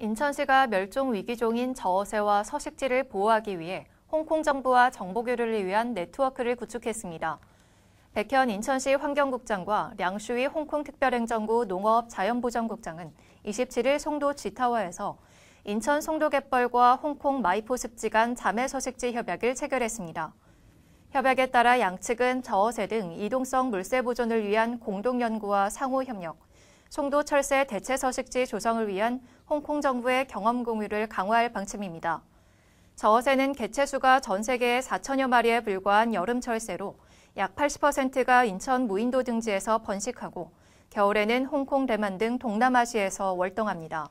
인천시가 멸종 위기종인 저어새와 서식지를 보호하기 위해 홍콩 정부와 정보 교류를 위한 네트워크를 구축했습니다. 백현 인천시 환경국장과 량슈이 홍콩 특별행정구 농업자연보전국장은 27일 송도 지타워에서 인천 송도갯벌과 홍콩 마이포 습지 간 자매 서식지 협약을 체결했습니다. 협약에 따라 양측은 저어새 등 이동성 물세 보존을 위한 공동연구와 상호 협력, 송도 철새 대체 서식지 조성을 위한 홍콩 정부의 경험 공유를 강화할 방침입니다. 저어새는 개체수가 전 세계 4천여 마리에 불과한 여름 철새로 약 80%가 인천 무인도 등지에서 번식하고 겨울에는 홍콩, 대만 등 동남아시아에서 월동합니다.